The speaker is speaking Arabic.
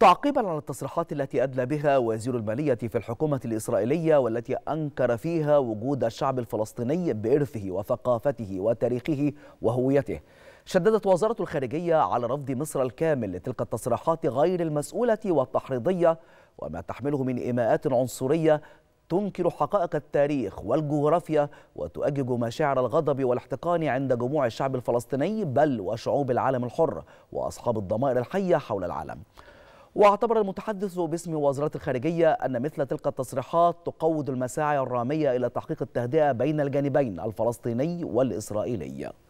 تعقيبا على التصريحات التي أدلى بها وزير المالية في الحكومة الإسرائيلية والتي أنكر فيها وجود الشعب الفلسطيني بإرثه وثقافته وتاريخه وهويته شددت وزارة الخارجية على رفض مصر الكامل لتلك التصريحات غير المسؤولة والتحريضية وما تحمله من إيماءات عنصرية تنكر حقائق التاريخ والجغرافيا وتؤجج مشاعر الغضب والاحتقان عند جموع الشعب الفلسطيني بل وشعوب العالم الحر وأصحاب الضمائر الحية حول العالم واعتبر المتحدث باسم وزارة الخارجية أن مثل تلك التصريحات تقود المساعي الرامية إلى تحقيق التهدئة بين الجانبين الفلسطيني والإسرائيلي